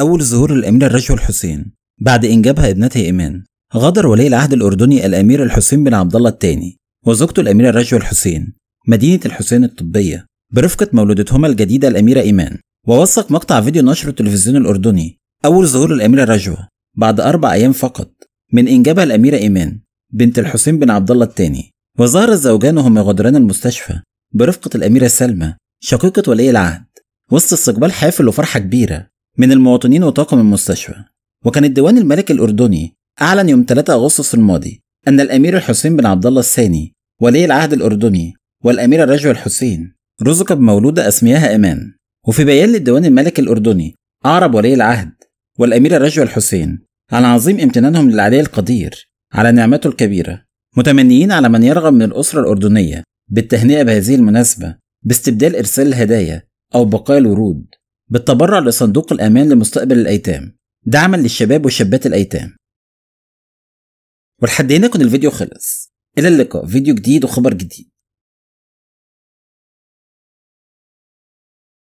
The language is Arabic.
أول ظهور الأمير الرشوي الحسين بعد إنجابها ابنته إيمان غادر ولي العهد الأردني الأمير الحسين بن عبد الله الثاني وزوجته الأميرة الرشوي الحسين مدينة الحسين الطبية برفقة مولودتهما الجديدة الأميرة إيمان ووثق مقطع فيديو نشر التلفزيون الأردني أول ظهور الأميرة رجوة بعد أربع أيام فقط من إنجابها الأميرة إيمان بنت الحسين بن عبد الله الثاني وظهر الزوجان وهما غادران المستشفى برفقة الأميرة سلمى شقيقة ولي العهد وسط استقبال حافل وفرحة كبيرة من المواطنين وطاقم المستشفى وكان الديوان الملكي الأردني أعلن يوم 3 أغسطس الماضي أن الأمير الحسين بن عبد الله الثاني ولي العهد الأردني والأميرة رجوى الحسين رزق بمولودة أسميها إيمان وفي بيان للديوان الملكي الأردني أعرب ولي العهد والأميرة رجوى الحسين عن عظيم امتنانهم للعلي القدير على نعمته الكبيرة متمنيين على من يرغب من الأسرة الأردنية بالتهنئة بهذه المناسبة باستبدال إرسال الهدايا أو بقايا الورود بالتبرع لصندوق الأمان لمستقبل الأيتام دعما للشباب وشابات الأيتام ولحد هنا كان الفيديو خلص إلى اللقاء فيديو جديد وخبر جديد